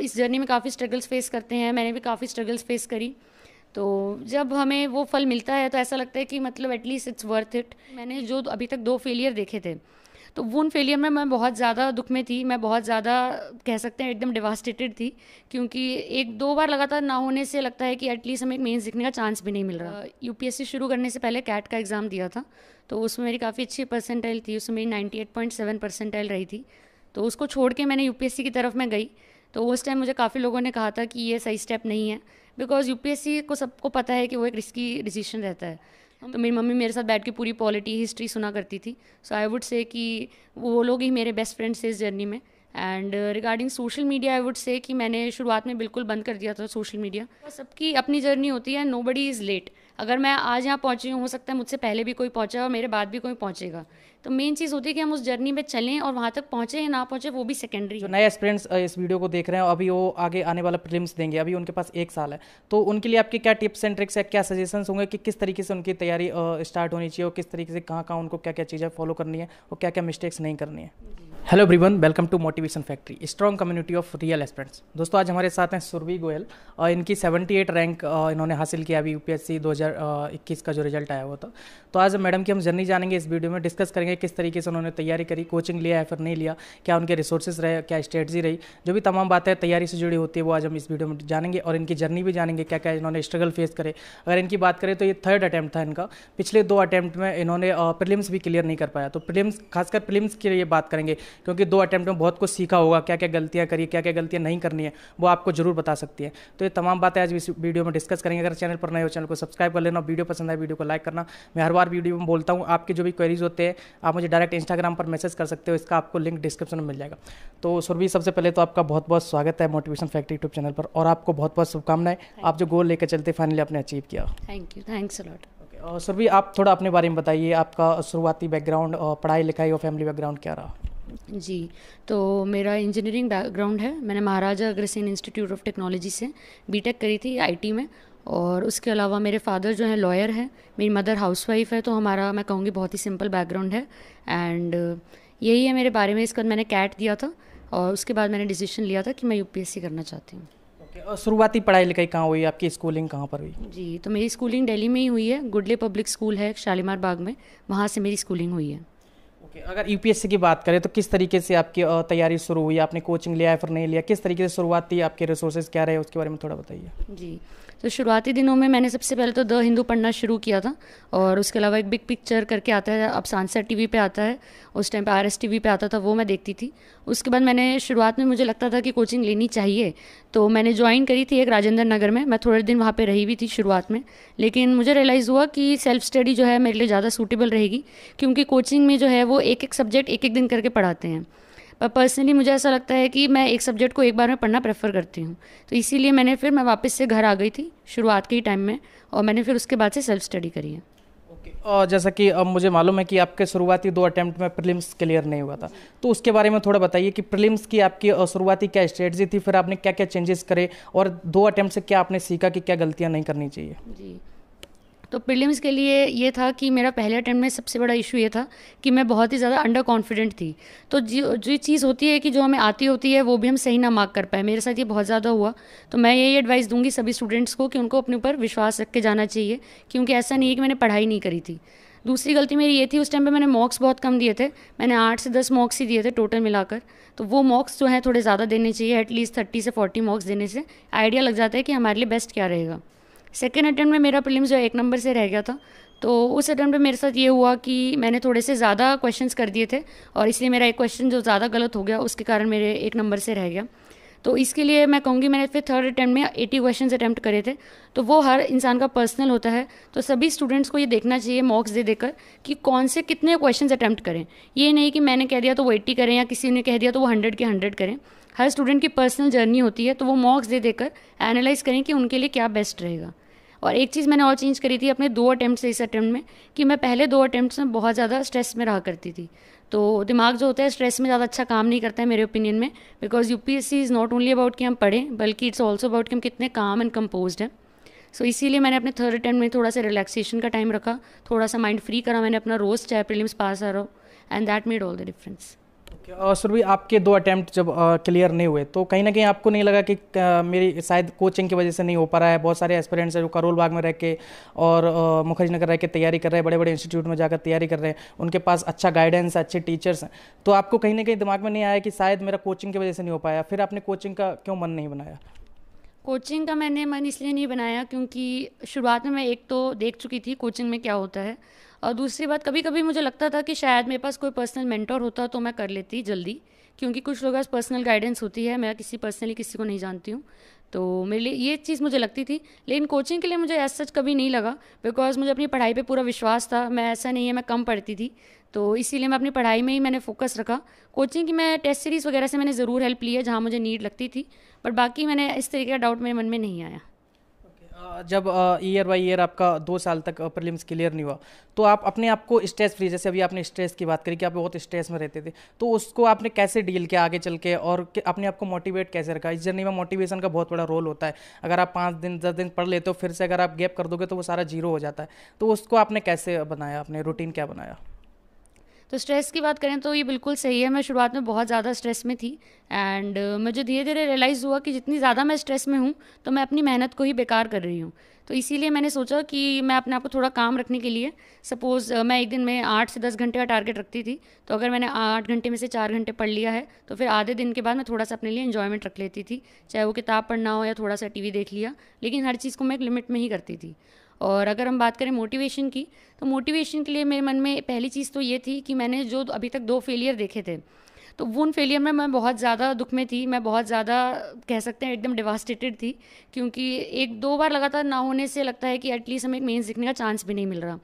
इस जर्नी में काफ़ी स्ट्रगल्स फेस करते हैं मैंने भी काफ़ी स्ट्रगल्स फेस करी तो जब हमें वो फल मिलता है तो ऐसा लगता है कि मतलब एटलीस्ट इट्स वर्थ इट मैंने जो अभी तक दो फेलियर देखे थे तो वो उन फेलियर में मैं बहुत ज़्यादा दुख में थी मैं बहुत ज़्यादा कह सकते हैं एकदम डिवास्टेटेड थी क्योंकि एक दो बार लगातार ना होने से लगता है कि एटलीस्ट हमें मेन दिखने का चांस भी नहीं मिल रहा यू uh, शुरू करने से पहले कैट का एग्ज़ाम दिया था तो उसमें मेरी काफ़ी अच्छी परसेंटाइल थी उसमें मेरी ninety eight point seven percentile रही थी तो उसको छोड़ के मैंने यू की तरफ मैं गई तो उस टाइम मुझे काफ़ी लोगों ने कहा था कि ये सही स्टेप नहीं है बिकॉज यू को सबको पता है कि वो एक रिस्की डिसीजन रहता है तो मेरी मम्मी मेरे साथ बैठ के पूरी पॉलिटी हिस्ट्री सुना करती थी सो आई वुड से कि वो लोग ही मेरे बेस्ट फ्रेंड्स थे इस जर्नी में and regarding social media I would say कि मैंने शुरुआत में बिल्कुल बंद कर दिया था सोशल मीडिया सबकी अपनी जर्नी होती है नो बडी इज़ लेट अगर मैं आज यहाँ पहुँची हूँ हो सकता है मुझसे पहले भी कोई पहुँचा और मेरे बाद भी कोई पहुँचेगा तो मेन चीज़ होती है कि हम उस जर्नी में चलें और वहाँ तक पहुँचे या ना पहुँचे वो भी सेकेंडरी जो नए स्टूडेंट्स इस वीडियो को देख रहे हैं अभी वो आगे आने वाला प्रिलिम्स देंगे अभी उनके पास एक साल है तो उनके लिए आपके क्या टिप्स एंड ट्रिक्स है क्या सजेशन होंगे कि किस तरीके से उनकी तैयारी स्टार्ट होनी चाहिए और किस तरीके से कहाँ कहाँ उनको क्या क्या चीज़ें फॉलो करनी है और क्या क्या मिस्टेक्स नहीं करनी है hello everyone welcome to motivation factory strong community of real aspirants दोस्तों आज हमारे साथ हैं सुरभि गोयल और इनकी 78 रैंक इन्होंने हासिल किया अभी यूपीएससी 2021 का जो रिजल्ट आया हुआ था तो।, तो आज मैडम की हम जर्नी जानेंगे इस वीडियो में डिस्कस करेंगे किस तरीके से उन्होंने तैयारी करी कोचिंग लिया है फिर नहीं लिया क्या उनके रिसोर्सेज रहे क्या स्ट्रेटजी रही जो भी तमाम बातें तैयारी से जुड़ी होती है वो आज हम इस वीडियो में जानेंगे और इनकी जर्नी भी जानेंगे क्या क्या इन्होंने स्ट्रगल फेस करे अगर इनकी बात करें तो ये थर्ड अटैम्प्ट था इनका पिछले दो अटैम्प्ट में इन्होंने प्रिलिम्स भी क्लियर नहीं कर पाया तो प्रिलिम्स खासकर प्रिलिम्स के लिए बात करेंगे क्योंकि दो अटैम्प्ट में बहुत कुछ सीखा होगा क्या क्या गलतियाँ करिए क्या क्या गलतियाँ नहीं करनी है वो आपको जरूर बता सकती है तो ये तमाम बातें आज इस वीडियो में डिस्कस करेंगे अगर चैनल पर नए हो चैनल को सब्सक्राइब कर लेना वीडियो पसंद आए वीडियो को लाइक करना मैं हर बार वीडियो में बोलता हूँ आपके जो भी क्वेरीज होते हैं आप मुझे डायरेक्ट इंस्टाग्राम पर मैसेज कर सकते हो इसका आपको लिंक डिस्क्रिप्शन में मिल जाएगा तो सुरभि सबसे पहले तो आपका बहुत बहुत स्वागत है मोटिवेशन फैक्ट्री यूट्यूब चैनल पर और आपको बहुत बहुत शुभकामनाएं आप जो गोल लेकर चलते फाइनली आपने अचीव किया थैंक यू थैंक्स अलॉट और सुरभि आप थोड़ा अपने बारे में बताइए आपका शुरुआती बैकग्राउंड पढ़ाई लिखाई और फैमिली बैकग्राउंड क्या रहा जी तो मेरा इंजीनियरिंग बैकग्राउंड है मैंने Maharaja Agrasen institute of technology से बीटेक करी थी आईटी में और उसके अलावा मेरे फादर जो हैं लॉयर हैं मेरी मदर हाउसवाइफ है तो हमारा मैं कहूँगी बहुत ही सिंपल बैकग्राउंड है एंड यही है मेरे बारे में इसके बाद मैंने कैट दिया था और उसके बाद मैंने डिसीजन लिया था कि मैं यूपीएससी करना चाहती हूँ और शुरुआती पढ़ाई लिखाई कहाँ हुई आपकी स्कूलिंग कहाँ पर हुई जी तो मेरी स्कूलिंग दिल्ली में ही हुई है गुडले पब्लिक स्कूल है शालीमार बाग में वहाँ से मेरी स्कूलिंग हुई है ओके okay, अगर यूपीएससी की बात करें तो किस तरीके से आपकी तैयारी शुरू हुई आपने कोचिंग लिया है फिर नहीं लिया किस तरीके से शुरुआत थी आपके रिसोर्सेज क्या रहे उसके बारे में थोड़ा बताइए जी तो शुरुआती दिनों में मैंने सबसे पहले तो द हिंदू पढ़ना शुरू किया था और उसके अलावा एक बिग पिक्चर करके आता है अब सांसद टीवी पे आता है उस टाइम पे आर एस टी पे आता था वो मैं देखती थी उसके बाद मैंने शुरुआत में मुझे लगता था कि कोचिंग लेनी चाहिए तो मैंने ज्वाइन करी थी एक राजेंद्र नगर में मैं थोड़े दिन वहाँ पर रही भी थी शुरुआत में लेकिन मुझे रियलाइज़ हुआ कि सेल्फ स्टडी जो है मेरे लिए ज़्यादा सूटेबल रहेगी क्योंकि कोचिंग में जो है वो एक एक सब्जेक्ट एक एक दिन करके पढ़ाते हैं पर पर्सनली मुझे ऐसा लगता है कि मैं एक सब्जेक्ट को एक बार में पढ़ना प्रेफर करती हूँ तो इसीलिए मैंने फिर मैं वापस से घर आ गई थी शुरुआत के ही टाइम में और मैंने फिर उसके बाद से सेल्फ स्टडी करी है और जैसा कि अब मुझे मालूम है कि आपके शुरुआती दो अटैम्प्ट में प्रिलिम्स क्लियर नहीं हुआ था तो उसके बारे में थोड़ा बताइए कि प्रिलिम्स की आपकी शुरुआती क्या स्ट्रेटजी थी फिर आपने क्या क्या चेंजेस करे और दो अटैम्प्ट से क्या आपने सीखा कि क्या गलतियाँ नहीं करनी चाहिए जी तो प्रीलिम्स के लिए ये था कि मेरा पहले अटैम्प्ट में सबसे बड़ा इशू ये था कि मैं बहुत ही ज़्यादा अंडर कॉन्फिडेंट थी तो जो जो चीज़ होती है कि जो हमें आती होती है वो भी हम सही ना मार्क कर पाए मेरे साथ ये बहुत ज़्यादा हुआ तो मैं यही एडवाइस दूंगी सभी स्टूडेंट्स को कि उनको अपने ऊपर विश्वास रख के जाना चाहिए क्योंकि ऐसा नहीं है कि मैंने पढ़ाई नहीं करी थी दूसरी गलती मेरी ये थी उस टाइम पर मैंने मॉक्स बहुत कम दिए थे मैंने आठ से दस मॉक्स ही दिए थे टोटल मिलाकर तो वो मॉक्स जो हैं थोड़े ज़्यादा देने चाहिए एटलीस्ट थर्टी से फोर्टी मॉक्स देने से आइडिया लग जाता है कि हमारे लिए बेस्ट क्या रहेगा सेकेंड अटैम्प्ट में मेरा प्रीलिम्स जो एक नंबर से रह गया था तो उस अटैम्प्ट में मेरे साथ ये हुआ कि मैंने थोड़े से ज़्यादा क्वेश्चंस कर दिए थे और इसलिए मेरा एक क्वेश्चन जो ज़्यादा गलत हो गया उसके कारण मेरे एक नंबर से रह गया तो इसके लिए मैं कहूँगी मैंने फिर थर्ड अटैम्प्ट में एटी क्वेश्चन अटैम्प्ट करे थे तो वो हर इंसान का पर्सनल होता है तो सभी स्टूडेंट्स को ये देखना चाहिए मॉक्स दे देकर कि कौन से कितने क्वेश्चन अटैम्प्ट करें ये नहीं कि मैंने कह दिया तो वो एट्टी करें या किसी ने कह दिया तो वो हंड्रेड के हंड्रेड करें हर स्टूडेंट की पर्सनल जर्नी होती है तो वो मॉक्स दे देकर एनालाइज करें कि उनके लिए क्या बेस्ट रहेगा और एक चीज़ मैंने और चेंज करी थी अपने दो अटैम्प्ट इस अटैम्प्ट में कि मैं पहले दो अटैम्प्ट में बहुत ज़्यादा स्ट्रेस में रहा करती थी तो दिमाग जो होता है स्ट्रेस में ज़्यादा अच्छा काम नहीं करता है मेरे ओपिनियन में because you is not only about कि हम पढ़ें बल्कि इट्स ऑल्सो अबाउट कि हम कितने काम एंड कम्पोज हैं सो so, इसीलिए मैंने अपने थर्ड अटैम्प्ट में थोड़ा सा रिलैक्सेशन का टाइम रखा थोड़ा सा माइंड फ्री करा मैंने अपना रोज़ चाहे प्रिलिम्स पास आ रहा हो and that made all the difference sir भी आपके दो अटैम्प्ट जब क्लियर नहीं हुए तो कहीं ना कहीं आपको नहीं लगा कि मेरी शायद कोचिंग की वजह से नहीं हो पा रहा है बहुत सारे एस्पिरेंट्स हैं जो करोल बाग में रह के और मुखर्जी नगर रह के तैयारी कर रहे हैं बड़े बड़े इंस्टीट्यूट में जाकर तैयारी कर रहे हैं उनके पास अच्छा गाइडेंस है अच्छे टीचर्स हैं तो आपको कहीं ना कहीं दिमाग में नहीं आया कि शायद मेरा कोचिंग की वजह से नहीं हो पाया फिर आपने कोचिंग का क्यों मन नहीं बनाया कोचिंग का मैंने मन इसलिए नहीं बनाया क्योंकि शुरुआत में मैं एक तो देख चुकी थी कोचिंग में क्या होता है और दूसरी बात कभी कभी मुझे लगता था कि शायद मेरे पास कोई पर्सनल मेंटोर होता तो मैं कर लेती जल्दी क्योंकि कुछ लोग आज पर्सनल गाइडेंस होती है मैं किसी पर्सनली किसी को नहीं जानती हूँ तो मेरे लिए ये चीज़ मुझे लगती थी लेकिन कोचिंग के लिए मुझे ऐसा सच कभी नहीं लगा बिकॉज मुझे अपनी पढ़ाई पे पूरा विश्वास था मैं ऐसा नहीं है मैं कम पढ़ती थी तो इसीलिए मैं अपनी पढ़ाई में ही मैंने फोकस रखा कोचिंग की मैं टेस्ट सीरीज़ वगैरह से मैंने ज़रूर हेल्प ली है जहाँ मुझे नीड लगती थी बट बाकी मैंने इस तरीके का डाउट मेरे मन में नहीं आया जब ईयर बाई ईयर आपका दो साल तक प्रीलिम्स क्लियर नहीं हुआ तो आप अपने आप को स्ट्रेस फ्री जैसे अभी आपने स्ट्रेस की बात करी कि आप बहुत स्ट्रेस में रहते थे तो उसको आपने कैसे डील किया आगे चल के और अपने आप को मोटिवेट कैसे रखा इस जर्नी में मोटिवेशन का बहुत बड़ा रोल होता है अगर आप पाँच दिन दस दिन पढ़ लेते हो फिर से अगर आप गैप कर दोगे तो वो सारा जीरो हो जाता है तो उसको आपने कैसे बनाया अपने रूटीन क्या बनाया तो स्ट्रेस की बात करें तो ये बिल्कुल सही है मैं शुरुआत में बहुत ज़्यादा स्ट्रेस में थी एंड uh, मुझे धीरे धीरे रियलाइज़ हुआ कि जितनी ज़्यादा मैं स्ट्रेस में हूँ तो मैं अपनी मेहनत को ही बेकार कर रही हूँ तो इसीलिए मैंने सोचा कि मैं अपने आप को थोड़ा काम रखने के लिए सपोज़ uh, मैं एक दिन में आठ से दस घंटे का टारगेट रखती थी तो अगर मैंने आठ घंटे में से चार घंटे पढ़ लिया है तो फिर आधे दिन के बाद मैं थोड़ा सा अपने लिए इन्जॉयमेंट रख लेती थी चाहे वो किताब पढ़ना हो या थोड़ा सा टी देख लिया लेकिन हर चीज़ को मैं एक लिमिट में ही करती थी और अगर हम बात करें मोटिवेशन की तो मोटिवेशन के लिए मेरे मन में पहली चीज़ तो ये थी कि मैंने जो अभी तक दो फेलियर देखे थे तो वो उन फेलियर में मैं बहुत ज़्यादा दुख में थी मैं बहुत ज़्यादा कह सकते हैं एकदम डिवास्टेटेड थी क्योंकि एक दो बार लगातार ना होने से लगता है कि एटलीस्ट हमें एक मेन सीखने का चांस भी नहीं मिल रहा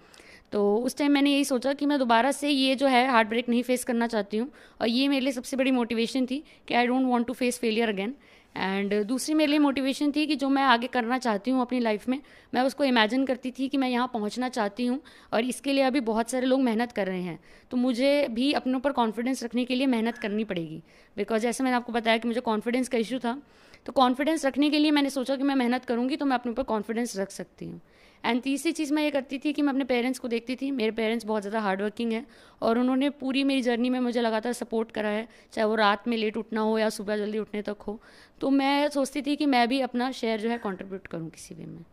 तो उस टाइम मैंने यही सोचा कि मैं दोबारा से ये जो है हार्ट ब्रेक नहीं फेस करना चाहती हूँ और ये मेरे लिए सबसे बड़ी मोटिवेशन थी कि I don't want to face failure again and uh, दूसरी मेरे लिए मोटिवेशन थी कि जो मैं आगे करना चाहती हूँ अपनी लाइफ में मैं उसको इमेजिन करती थी कि मैं यहाँ पहुँचना चाहती हूँ और इसके लिए अभी बहुत सारे लोग मेहनत कर रहे हैं तो मुझे भी अपने ऊपर कॉन्फिडेंस रखने के लिए मेहनत करनी पड़ेगी बिकॉज जैसे मैंने आपको बताया कि मुझे कॉन्फिडेंस का इशू था तो कॉन्फिडेंस रखने के लिए मैंने सोचा कि मैं मेहनत करूँगी तो मैं अपने ऊपर कॉन्फिडेंस रख सकती हूँ एंड तीसरी चीज़ मैं ये करती थी कि मैं अपने पेरेंट्स को देखती थी मेरे पेरेंट्स बहुत ज़्यादा हार्डवर्किंग है और उन्होंने पूरी मेरी जर्नी में मुझे लगातार सपोर्ट करा है चाहे वो रात में लेट उठना हो या सुबह जल्दी उठने तक हो तो मैं सोचती थी कि मैं भी अपना शेयर जो है कॉन्ट्रीब्यूट करूँ किसी वे में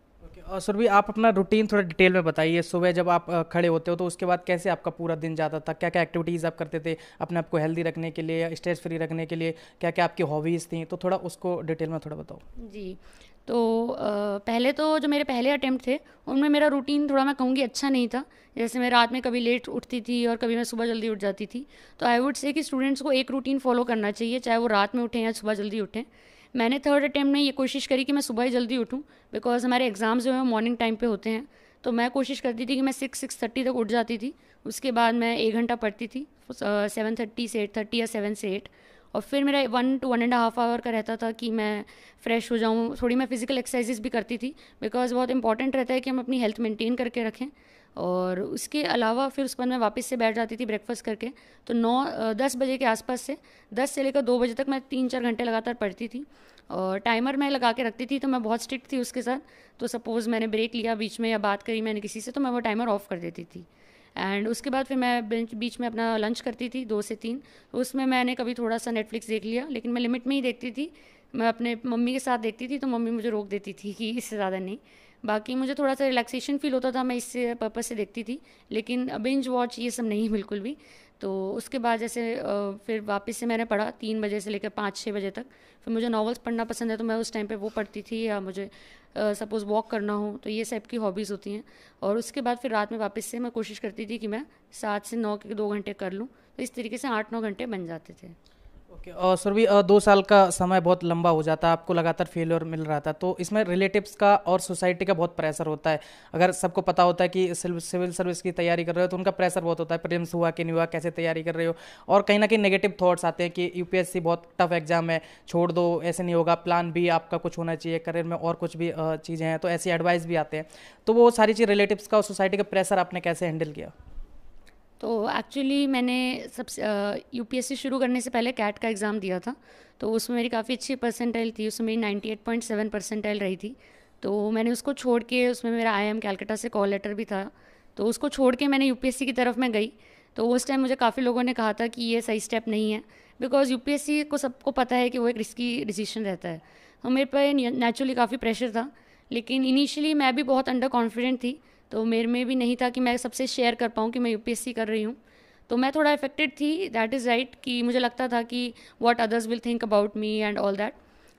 और भी आप अपना रूटीन थोड़ा डिटेल में बताइए सुबह जब आप खड़े होते हो तो उसके बाद कैसे आपका पूरा दिन जाता था क्या क्या एक्टिविटीज़ आप करते थे अपने आप को हेल्दी रखने के लिए स्ट्रेस फ्री रखने के लिए क्या क्या आपकी हॉबीज़ थी तो थोड़ा उसको डिटेल में थोड़ा बताओ जी तो पहले तो जो मेरे पहले अटैम्प्ट थे उनमें मेरा रूटीन थोड़ा मैं कहूँगी अच्छा नहीं था जैसे मैं रात में कभी लेट उठती थी और कभी मैं सुबह जल्दी उठ जाती थी तो आई वुड से कि स्टूडेंट्स को एक रूटीन फॉलो करना चाहिए चाहे वो रात में उठें या सुबह जल्दी उठें मैंने थर्ड अटैम्प्ट में ये कोशिश करी कि मैं सुबह ही जल्दी उठूँ बिकॉज हमारे एग्ज़ाम्स जो है मॉर्निंग टाइम पे होते हैं तो मैं कोशिश करती थी कि मैं सिक्स सिक्स थर्टी तक उठ जाती थी उसके बाद मैं एक घंटा पढ़ती थी सेवन थर्टी से एट थर्टी या सेवन से एट और फिर मेरा one two one and half hour का रहता था कि मैं फ्रेश हो जाऊँ थोड़ी मैं फिज़िकल एक्सरसाइजेस भी करती थी बिकॉज बहुत इंपॉर्टेंट रहता है कि हम अपनी हेल्थ मेंटेन करके रखें और उसके अलावा फिर उसके बाद मैं वापस से बैठ जाती थी ब्रेकफास्ट करके तो नौ दस बजे के आसपास से दस से लेकर दो बजे तक मैं तीन चार घंटे लगातार पढ़ती थी और टाइमर मैं लगा के रखती थी तो मैं बहुत स्ट्रिक्ट थी उसके साथ तो सपोज़ मैंने ब्रेक लिया बीच में या बात करी मैंने किसी से तो मैं वो टाइमर ऑफ कर देती थी एंड उसके बाद फिर मैं बीच में अपना लंच करती थी दो से तीन तो उसमें मैंने कभी थोड़ा सा नेटफ्लिक्स देख लिया लेकिन मैं लिमिट में ही देखती थी मैं अपने मम्मी के साथ देखती थी तो मम्मी मुझे रोक देती थी कि इससे ज़्यादा नहीं बाकी मुझे थोड़ा सा रिलैक्सेशन फील होता था मैं इस पर्पज़ से देखती थी लेकिन बिंज वॉच ये सब नहीं बिल्कुल भी तो उसके बाद जैसे फिर वापस से मैंने पढ़ा तीन बजे से लेकर पाँच छः बजे तक फिर मुझे नॉवल्स पढ़ना पसंद है तो मैं उस टाइम पे वो पढ़ती थी या मुझे सपोज़ वॉक करना हो तो ये सब की हॉबीज़ होती हैं और उसके बाद फिर रात में वापस से मैं कोशिश करती थी कि मैं सात से नौ के दो घंटे कर लूँ तो इस तरीके से आठ नौ घंटे बन जाते थे ओके okay, सर भी दो साल का समय बहुत लंबा हो जाता है आपको लगातार फेलियर मिल रहा था तो इसमें रिलेटिव्स का और सोसाइटी का बहुत प्रेशर होता है अगर सबको पता होता है कि सिविल सर्विस की तैयारी कर रहे हो तो उनका प्रेशर बहुत होता है प्रेम्स हुआ कि नहीं हुआ कैसे तैयारी कर रहे हो और कहीं ना कहीं नेगेटिव थाट्स आते हैं कि यू बहुत टफ एग्जाम है छोड़ दो ऐसे नहीं होगा प्लान भी आपका कुछ होना चाहिए करियर में और कुछ भी चीज़ें हैं तो ऐसी एडवाइस भी आते हैं तो वो सारी चीज़ रिलेटिव्स का और सोसाइटी का प्रेशर आपने कैसे हैंडल किया तो एक्चुअली मैंने सबसे यूपीएससी शुरू करने से पहले कैट का एग्ज़ाम दिया था तो उसमें मेरी काफ़ी अच्छी परसेंटाइल थी उसमें मेरी 98.7 परसेंटाइल रही थी तो मैंने उसको छोड़ के उसमें मेरा आई एम कैलकाटा से कॉल लेटर भी था तो उसको छोड़ के मैंने यू की तरफ मैं गई तो उस टाइम मुझे काफ़ी लोगों ने कहा था कि ये सही स्टेप नहीं है बिकॉज यू को सबको पता है कि वो एक रिस्की डिसीजन रहता है तो मेरे पर नेचुरली काफ़ी प्रेशर था लेकिन इनिशियली मैं भी बहुत अंडर कॉन्फिडेंट थी तो मेरे में भी नहीं था कि मैं सबसे शेयर कर पाऊँ कि मैं यू कर रही हूँ तो मैं थोड़ा इफेक्टेड थी दैट इज़ राइट कि मुझे लगता था कि what others will think about me and all that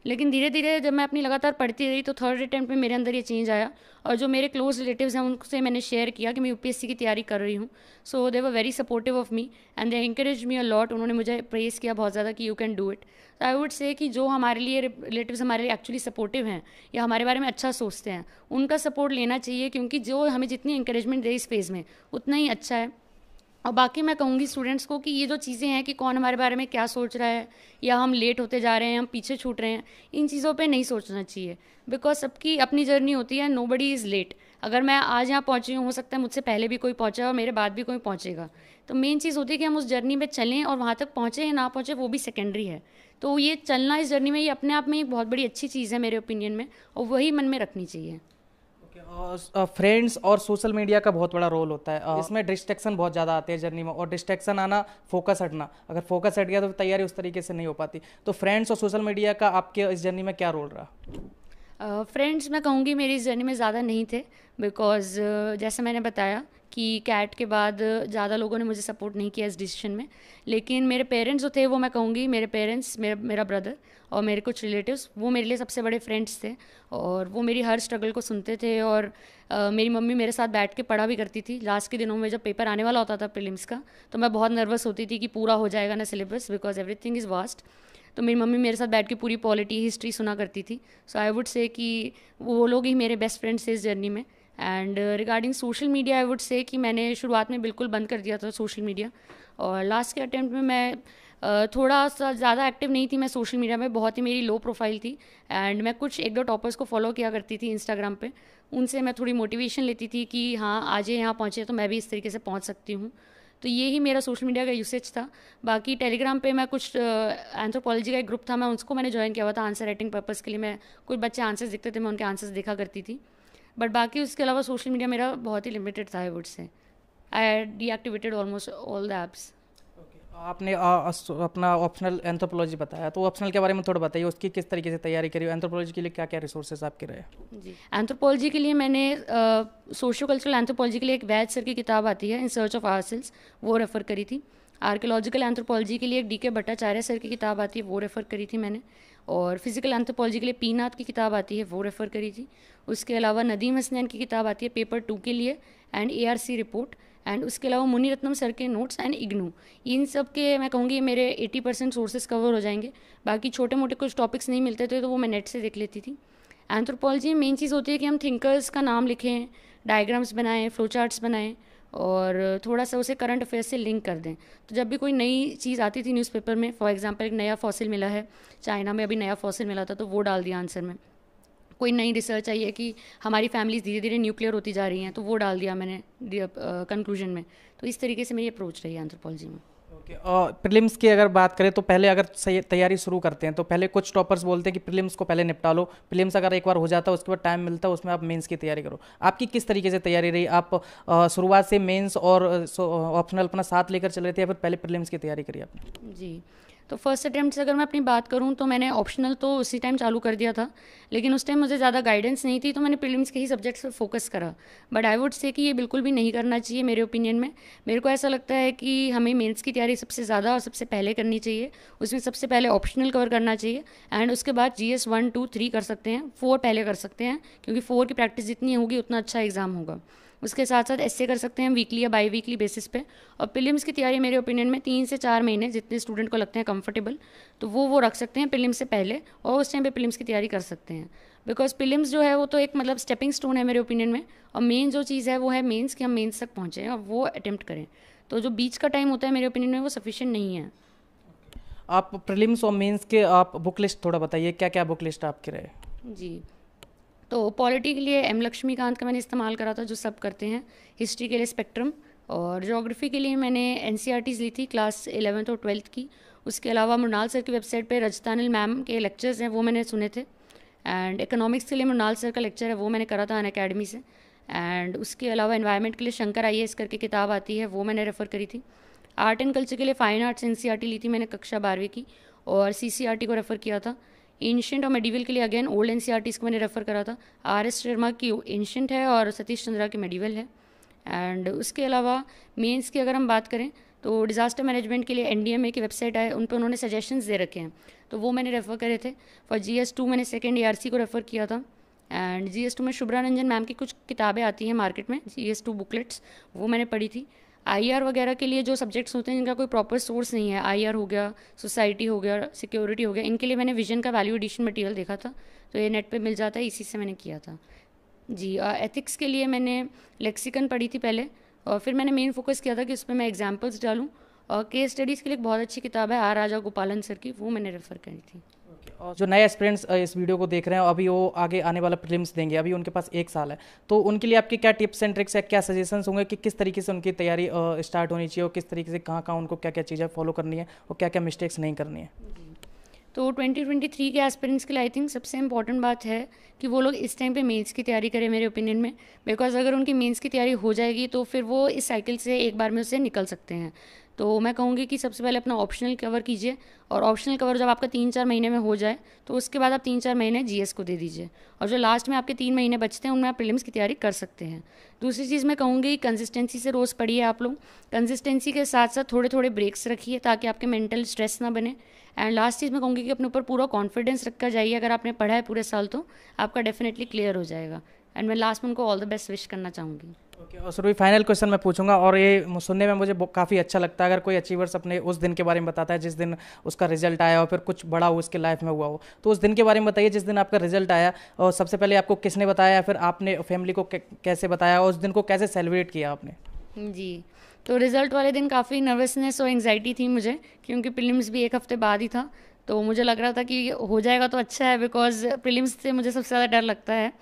लेकिन धीरे धीरे जब मैं अपनी लगातार पढ़ती रही तो थर्ड अटैम्प्ट में मेरे अंदर ये चेंज आया और जो मेरे क्लोज रिलेटिव्स हैं उनसे मैंने शेयर किया कि मैं यूपीएससी की तैयारी कर रही हूँ so they were very supportive of me and they encourage me a lot उन्होंने मुझे प्रेस किया बहुत ज़्यादा कि यू कैन डू इट तो आई वुड से कि जो हमारे लिए रिलेटिव हमारे लिए एक्चुअली सपोर्टिव हैं या हमारे बारे में अच्छा सोचते हैं उनका सपोर्ट लेना चाहिए क्योंकि जो हमें जितनी इंकरेजमेंट दे इस फेज़ में उतना ही अच्छा है और बाकी मैं कहूँगी स्टूडेंट्स को कि ये जो चीज़ें हैं कि कौन हमारे बारे में क्या सोच रहा है या हम लेट होते जा रहे हैं हम पीछे छूट रहे हैं इन चीज़ों पे नहीं सोचना चाहिए बिकॉज सबकी अपनी जर्नी होती है नो बडी इज़ लेट अगर मैं आज यहाँ पहुँची हूँ हो सकता है मुझसे पहले भी कोई पहुँचा और मेरे बाद भी कोई पहुँचेगा तो मेन चीज़ होती है कि हम उस जर्नी में चलें और वहाँ तक पहुँचे या ना पहुँचे वो भी सेकेंडरी है तो ये चलना इस जर्नी में ये अपने आप में एक बहुत बड़ी अच्छी चीज़ है मेरे ओपिनियन में और वही मन में रखनी चाहिए फ्रेंड्स और सोशल मीडिया का बहुत बड़ा रोल होता है इसमें डिस्ट्रैक्शन बहुत ज़्यादा आते हैं जर्नी में और डिस्ट्रैक्शन आना फोकस हटना अगर फोकस हट गया तो तैयारी उस तरीके से नहीं हो पाती तो फ्रेंड्स और सोशल मीडिया का आपके इस जर्नी में क्या रोल रहा फ्रेंड्स मैं कहूँगी मेरी इस जर्नी में ज़्यादा नहीं थे बिकॉज जैसे मैंने बताया कि कैट के बाद ज़्यादा लोगों ने मुझे सपोर्ट नहीं किया इस डिसीजन में लेकिन मेरे पेरेंट्स जो थे वो मैं कहूँगी मेरे पेरेंट्स मेरा मेरा ब्रदर और मेरे कुछ रिलेटिव्स वो मेरे लिए सबसे बड़े फ्रेंड्स थे और वो मेरी हर स्ट्रगल को सुनते थे और आ, मेरी मम्मी मेरे साथ बैठ के पढ़ा भी करती थी लास्ट के दिनों में जब पेपर आने वाला होता था फिल्मस का तो मैं बहुत नर्वस होती थी कि पूरा हो जाएगा ना syllabus because everything is vast तो मेरी मम्मी मेरे साथ बैठ के पूरी पॉलिटी हिस्ट्री सुना करती थी सो आई वुड से कि वो लोग ही मेरे बेस्ट फ्रेंड्स थे इस जर्नी में and regarding social media I would say कि मैंने शुरुआत में बिल्कुल बंद कर दिया था सोशल मीडिया और लास्ट के अटैम्प्ट में मैं uh, थोड़ा सा ज़्यादा एक्टिव नहीं थी मैं सोशल मीडिया में बहुत ही मेरी लो प्रोफाइल थी एंड मैं कुछ एक दो टॉपर्स को फॉलो किया करती थी इंस्टाग्राम पे उनसे मैं थोड़ी मोटिवेशन लेती थी कि हाँ आज ये यहाँ पहुँचे तो मैं भी इस तरीके से पहुँच सकती हूँ तो ये ही मेरा सोशल मीडिया का यूसेज था बाकी टेलीग्राम पे मैं कुछ एंथ्रोपोलॉजी uh, का एक ग्रुप था मैं उसको मैंने ज्वाइन किया हुआ था आंसर राइटिंग पर्पज़ के लिए मैं कुछ बच्चे आंसर्स दिखते थे मैं उनके आंसर्स देखा करती थी बट बाकी उसके अलावा सोशल मीडिया मेरा बहुत ही लिमिटेड था would say I deactivated almost all the apps आपने आ, अपना ऑप्शनल एंथ्रोपोलॉजी बताया तो ऑप्शनल के बारे में थोड़ा बताइए उसकी किस तरीके से तैयारी करी एंथ्रोपोलॉजी के लिए क्या क्या रिसोर्सेज आपके रहे जी एंथ्रोपोलॉजी के लिए मैंने सोशो कल्चरल एंथ्रोपोलॉजी के लिए एक वैद सर की किताब आती है इन सर्च ऑफ आर्सल्स वो रेफ़र करी थी आर्कियोलॉजिकल एंथ्रोपोलॉजी के लिए एक डी के भट्टाचार्य सर की किताब आती है वो रेफ़र करी थी मैंने और फिज़िकल एंथ्रोपोलॉजी के लिए पीनाथ की किताब आती है वो रेफ़र करी थी उसके अलावा नदीम हसनैन की किताब आती है पेपर टू के लिए and A R C report and उसके अलावा मुनी रत्नम सर के नोट्स एंड इग्नू इन सब के मैं कहूँगी मेरे 80 परसेंट सोर्सेज कवर हो जाएंगे बाकी छोटे मोटे कुछ टॉपिक्स नहीं मिलते थे तो वो मैं नेट से देख लेती थी एंथ्रोपोलॉजी में मेन चीज़ होती है कि हम थिंकर्स का नाम लिखें डायग्राम्स बनाएं फ्लो चार्ट्स बनाएं और थोड़ा सा उसे करंट अफेयर से लिंक कर दें तो जब भी कोई नई चीज़ आती थी न्यूज़पेपर में फॉर एग्ज़ाम्पल एक नया फॉसिल मिला है चाइना में अभी नया फॉसिल मिला था तो वो डाल दिया आंसर में कोई नई रिसर्च आई है कि हमारी फैमिलीज धीरे धीरे न्यूक्लियर होती जा रही हैं तो वो डाल दिया मैंने कंक्लूजन uh, में तो इस तरीके से मेरी अप्रोच रही है एंथ्रोपोलॉजी में प्रिलिम्स की अगर बात करें तो पहले अगर तैयारी शुरू करते हैं तो पहले कुछ टॉपर्स बोलते हैं कि प्रिलिम्स को पहले निपटा लो प्रिलिम्स अगर एक बार हो जाता है उसके बाद टाइम मिलता है उसमें आप मेंस की तैयारी करो आपकी किस तरीके से तैयारी रही आप शुरुआत से मेंस और ऑप्शनल अपना साथ लेकर चल रहे थे या फिर पहले प्रिलिम्स की तैयारी करी आपने जी तो फर्स्ट अटैम्प्ट से अगर मैं अपनी बात करूँ तो मैंने ऑप्शनल तो उसी टाइम चालू कर दिया था लेकिन उस टाइम मुझे ज़्यादा गाइडेंस नहीं थी तो मैंने प्रीलिम्स के ही सब्जेक्ट्स पर फोकस करा बट आई वुड से कि ये बिल्कुल भी नहीं करना चाहिए मेरे ओपिनियन में मेरे को ऐसा लगता है कि हमें मेन्स की तैयारी सबसे ज़्यादा और सबसे पहले करनी चाहिए उसमें सबसे पहले ऑप्शनल कवर करना चाहिए एंड उसके बाद G S one two three कर सकते हैं फोर पहले कर सकते हैं क्योंकि फोर की प्रैक्टिस जितनी होगी उतना अच्छा एग्ज़ाम होगा उसके साथ साथ ऐसे कर सकते हैं वीकली या बाई वीकली बेसिस पे और प्रीलिम्स की तैयारी मेरे ओपिनियन में तीन से चार महीने जितने स्टूडेंट को लगते हैं कंफर्टेबल तो वो वो रख सकते हैं प्रीलिम्स से पहले और उस टाइम पे प्रीलिम्स की तैयारी कर सकते हैं बिकॉज प्रीलिम्स जो है वो तो एक मतलब स्टेपिंग स्टोन है मेरे ओपिनियन में और मेन जो चीज़ है वो है मेन्स कि हम मेन्स तक पहुँचें और वो अटैम्प्ट करें तो जो बीच का टाइम होता है मेरे ओपिनियन में वो सफिशियंट नहीं है आप प्रिलिम्स और मेन्स के आप बुक लिस्ट थोड़ा बताइए क्या क्या बुक लिस्ट आपके रहे जी तो पॉलिटी के लिए एम लक्ष्मीकांत का मैंने इस्तेमाल करा था जो सब करते हैं हिस्ट्री के लिए स्पेक्ट्रम और जोग्राफ़ी के लिए मैंने एन e ली थी क्लास एलेवंथ और ट्वेल्थ की उसके अलावा मृणाल सर की वेबसाइट पर रजतानिल मैम के लेक्चर्स हैं वो मैंने सुने थे एंड इकोनॉमिक्स के लिए मृणाल सर का लेक्चर है वो मैंने करा था अन अकेडमी से एंड उसके अलावा इन्वायरमेंट के लिए शंकर आई करके किताब आती है वो मैंने रेफ़र करी थी आर्ट एंड कल्चर के लिए फ़ाइन आर्ट्स एन ली थी मैंने कक्षा बारहवीं की और सी e को रेफ़र किया था एंशेंट और मेडिवल के लिए अगेन ओल्ड एन को मैंने रेफ़र करा था आर एस शर्मा की एंशेंट है और सतीश चंद्रा की मेडिवल है एंड उसके अलावा मेंस की अगर हम बात करें तो डिज़ास्टर मैनेजमेंट के लिए एन की वेबसाइट आए उन पर उन्होंने सजेशंस दे रखे हैं तो वो मैंने रेफ़र करे थे फॉर जी एस टू मैंने सेकेंड ए को रेफ़र किया था एंड जी एस टू में शुभ्रा रंजन मैम की कुछ किताबें आती हैं मार्केट में जी एस टू बुकलेट्स वो मैंने पढ़ी थी आई वगैरह के लिए जो सब्जेक्ट्स होते हैं इनका कोई प्रॉपर सोर्स नहीं है आई हो गया सोसाइटी हो गया सिक्योरिटी हो गया इनके लिए मैंने विजन का वैल्यू एडिशन मटेरियल देखा था तो ये नेट पे मिल जाता है इसी से मैंने किया था जी एथिक्स के लिए मैंने लेक्सिकन पढ़ी थी पहले और फिर मैंने मेन फोकस किया था कि उस पर मैं एग्जाम्पल्स डालूँ और केस स्टडीज़ के लिए एक बहुत अच्छी किताब है आर राजा गोपालन सर की वो मैंने रेफ़र करी थी और जो नए स्टूडेंट्स इस वीडियो को देख रहे हैं अभी वो आगे आने वाला प्रीलिम्स देंगे अभी उनके पास एक साल है तो उनके लिए आपके क्या टिप्स एंड ट्रिक्स है क्या सजेशंस होंगे कि किस तरीके से उनकी तैयारी स्टार्ट होनी चाहिए और किस तरीके से कहाँ कहाँ उनको क्या क्या चीज़ें फॉलो करनी है और क्या क्या मिस्टेक्स नहीं करनी है तो 2023 के एस्पिरेंट्स के लिए आई थिंक सबसे इम्पॉर्टेंट बात है कि वो लोग इस टाइम पे मेंस की तैयारी करें मेरे ओपिनियन में बिकॉज अगर उनकी मेंस की तैयारी हो जाएगी तो फिर वो इस साइकिल से एक बार में उससे निकल सकते हैं तो मैं कहूँगी कि सबसे पहले अपना ऑप्शनल कवर कीजिए और ऑप्शनल कवर जब आपका तीन चार महीने में हो जाए तो उसके बाद आप तीन चार महीने जीएस को दे दीजिए और जो लास्ट में आपके तीन महीने बचते हैं उनमें आप प्रिलिम्स की तैयारी कर सकते हैं दूसरी चीज़ मैं कहूँगी कंसिस्टेंसी से रोज़ पढ़िए आप लोग कंसिस्टेंसी के साथ साथ थोड़े थोड़े ब्रेक्स रखिए ताकि आपके मेंटल स्ट्रेस ना बने एंड लास्ट चीज़ मैं कहूँगी कि अपने ऊपर पूरा कॉन्फिडेंस रखकर जाइए अगर आपने पढ़ा है पूरे साल तो आपका डेफिनेटली क्लियर हो जाएगा एंड मैं लास्ट में उनको ऑल द बेस्ट विश करना चाहूँगी ओके okay, और सुरभि फाइनल क्वेश्चन मैं पूछूंगा और ये सुनने में मुझे काफ़ी अच्छा लगता है अगर कोई अचीवर्स अपने उस दिन के बारे में बताता है जिस दिन उसका रिजल्ट आया हो फिर कुछ बड़ा हो उसके लाइफ में हुआ हो तो उस दिन के बारे में बताइए जिस दिन आपका रिजल्ट आया और सबसे पहले आपको किसने बताया फिर आपने फैमिली को कैसे बताया और उस दिन को कैसे सेलिब्रेट किया आपने जी तो रिज़ल्ट वाले दिन काफ़ी नर्वसनेस और एंगजाइटी थी मुझे क्योंकि फिल्म भी एक हफ्ते बाद ही था तो मुझे लग रहा था कि हो जाएगा तो अच्छा है बिकॉज प्रीलिम्स से मुझे सबसे ज़्यादा डर लगता है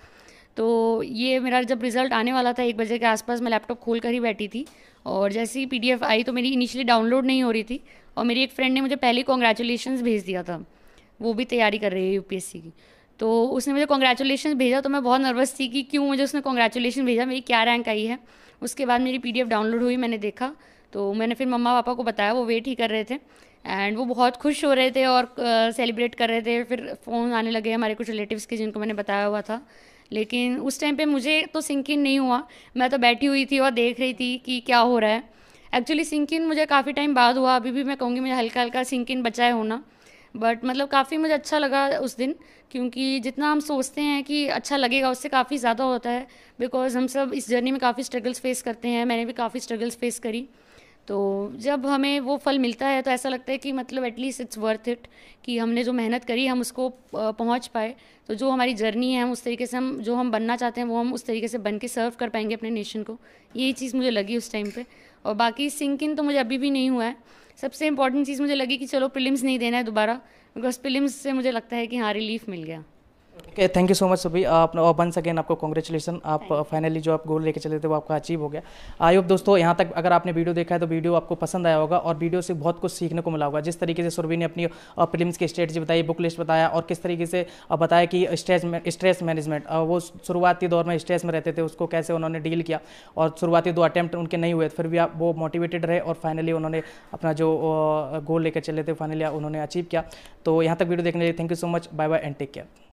तो ये मेरा जब रिज़ल्ट आने वाला था एक बजे के आसपास मैं लैपटॉप खोल कर ही बैठी थी और जैसे ही पी आई तो मेरी इनिशियली डाउनलोड नहीं हो रही थी और मेरी एक फ्रेंड ने मुझे पहले कॉन्ग्रेचुलेशन भेज दिया था वो भी तैयारी कर रही है यूपीएससी की तो उसने मुझे कॉन्ग्रेचुलेशन भेजा तो मैं बहुत नर्वस थी कि क्यों मुझे उसने कॉन्ग्रेचुलेशन भेजा मेरी क्या रैंक आई है उसके बाद मेरी पी डाउनलोड हुई मैंने देखा तो मैंने फिर मम्मा पापा को बताया वो वेट ही कर रहे थे एंड वो बहुत खुश हो रहे थे और सेलिब्रेट uh, कर रहे थे फिर फ़ोन आने लगे हमारे कुछ रिलेटिव्स के जिनको मैंने बताया हुआ था लेकिन उस टाइम पे मुझे तो सिंकिन नहीं हुआ मैं तो बैठी हुई थी और देख रही थी कि क्या हो रहा है एक्चुअली सिंकिन मुझे काफ़ी टाइम बाद हुआ अभी भी मैं कहूँगी मुझे हल्का हल्का सिंकिन बचाए होना बट मतलब काफ़ी मुझे अच्छा लगा उस दिन क्योंकि जितना हम सोचते हैं कि अच्छा लगेगा उससे काफ़ी ज़्यादा होता है बिकॉज हम सब इस जर्नी में काफ़ी स्ट्रगल्स फेस करते हैं मैंने भी काफ़ी स्ट्रगल्स फेस करी तो जब हमें वो फल मिलता है तो ऐसा लगता है कि मतलब एटलीस्ट इट्स वर्थ इट कि हमने जो मेहनत करी हम उसको पहुंच पाए तो जो हमारी जर्नी है हम उस तरीके से हम जो हम बनना चाहते हैं वो हम उस तरीके से बन के सर्व कर पाएंगे अपने नेशन को यही चीज़ मुझे लगी उस टाइम पर और बाकी सिंकिंग तो मुझे अभी भी नहीं हुआ है सबसे इंपॉर्टेंट चीज़ मुझे लगी कि चलो प्रिलिम्स नहीं देना है दोबारा बिकॉज प्रिलिम्स से मुझे लगता है कि हाँ रिलीफ मिल गया okay thank you so much सभी आप वंस अगेन आपको कॉन्ग्रेचुलेसन आप फाइनली जो आप गोल लेके चले थे वो आपका अचीव हो गया आई होप दोस्तों यहाँ तक अगर आपने वीडियो देखा है तो वीडियो आपको पसंद आया होगा और वीडियो से बहुत कुछ सीखने को मिला होगा जिस तरीके से सुरभि ने अपनी फिल्म की स्ट्रेटजी बताई बुक लिस्ट बताया और किस तरीके से बताया कि स्ट्रेस स्ट्रेस मैनेजमेंट वो शुरुआती दौर में स्ट्रेस में रहते थे उसको कैसे उन्होंने डील किया और शुरुआती दो अटैम्प्ट उनके नहीं हुए फिर भी आप वो मोटिवेटेड रहे और फाइनली उन्होंने अपना जो गोल लेकर चले थे फाइनली उन्होंने अचीव किया तो यहाँ तक वीडियो देखने के लिए thank you so much bye bye and take care